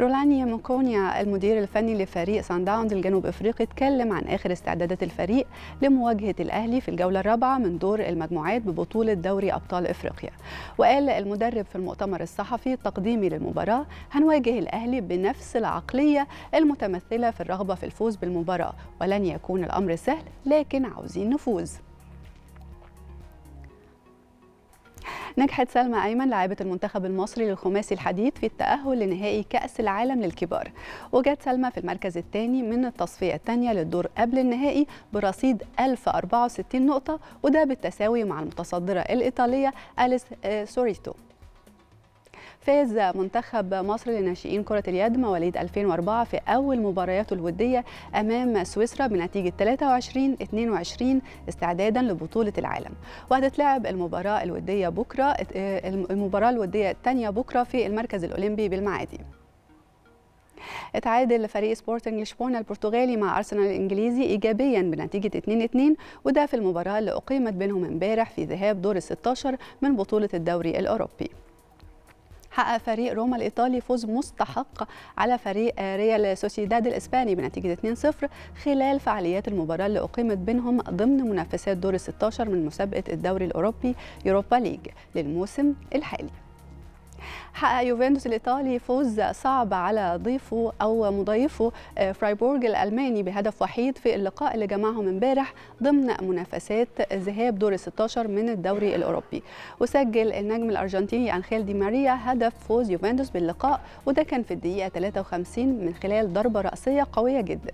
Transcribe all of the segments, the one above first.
رولانيا مكونيا المدير الفني لفريق سان داونز الجنوب افريقي اتكلم عن اخر استعدادات الفريق لمواجهه الاهلي في الجوله الرابعه من دور المجموعات ببطوله دوري ابطال افريقيا وقال المدرب في المؤتمر الصحفي التقديمي للمباراه هنواجه الاهلي بنفس العقليه المتمثله في الرغبه في الفوز بالمباراه ولن يكون الامر سهل لكن عاوزين نفوز نجحت سلمى أيمن لاعبة المنتخب المصري للخماسي الحديد في التأهل لنهائي كأس العالم للكبار وجت سلمى في المركز الثاني من التصفية الثانية للدور قبل النهائي برصيد 1064 نقطة وده بالتساوي مع المتصدرة الإيطالية أليس آه، سوريتو فاز منتخب مصر لناشئين كرة اليد مواليد 2004 في أول مبارياته الودية أمام سويسرا بنتيجة 23-22 استعدادا لبطولة العالم وهتتلعب المباراة الودية بكرة المباراة الودية الثانية بكرة في المركز الأولمبي بالمعادي اتعادل فريق سبورتنج لشبونه البرتغالي مع ارسنال الانجليزي ايجابيا بنتيجه 2-2 وده في المباراه اللي اقيمت بينهم امبارح في ذهاب دور ال 16 من بطوله الدوري الاوروبي حقق فريق روما الإيطالي فوز مستحق على فريق ريال سوسيداد الإسباني بنتيجة 2-0 خلال فعاليات المباراة اللي أقيمت بينهم ضمن منافسات دور 16 من مسابقة الدوري الأوروبي يوروبا ليج للموسم الحالي حقق يوفنتوس الإيطالي فوز صعب على ضيفه أو مضيفه آه، فرايبورغ الألماني بهدف وحيد في اللقاء اللي جمعهم امبارح ضمن منافسات ذهاب دور 16 من الدوري الأوروبي وسجل النجم الأرجنتيني أنخيل دي ماريا هدف فوز يوفنتوس باللقاء وده كان في الدقيقة 53 من خلال ضربة رأسية قوية جداً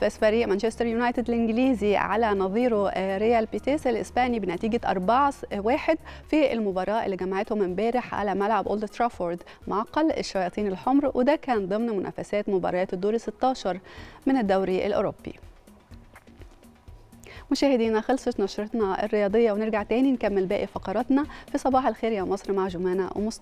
فاز فريق مانشستر يونايتد الانجليزي على نظيره آه، ريال بيتيس الاسباني بنتيجه 4-1 في المباراه اللي جمعتهم امبارح على ملعب اولد ترافورد معقل الشياطين الحمر وده كان ضمن منافسات مباريات الدور 16 من الدوري الاوروبي مشاهدينا خلصت نشرتنا الرياضيه ونرجع تاني نكمل باقي فقراتنا في صباح الخير يا مصر مع جمانه ومصطفى